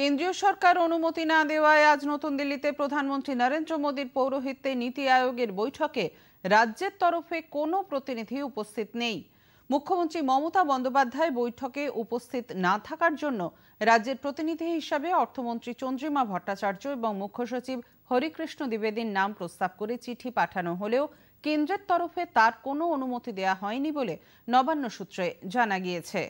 কেন্দ্রীয় সরকার অনুমতি না দেওয়ায় আজ নতুন দিল্লিতে প্রধানমন্ত্রী নরেন্দ্র মোদীর পৌরোহিত্যে নীতি আয়োগের বৈঠকে রাজ্যের তরফে কোনো প্রতিনিধি উপস্থিত নেই মুখ্যমন্ত্রী মমতা বন্দ্যোপাধ্যায় বৈঠকে উপস্থিত না থাকার জন্য রাজ্যের প্রতিনিধি হিসাবে অর্থমন্ত্রী চন্দ্রিমা ভট্টাচার্য এবং মুখ্য সচিব হরিকৃষ্ণ দ্বিবেদীর নাম প্রস্তাব করে চিঠি পাঠানো হলেও কেন্দ্রের তরফে তার কোনো অনুমতি দেয়া হয়নি বলে নবান্ন সূত্রে জানা গিয়েছে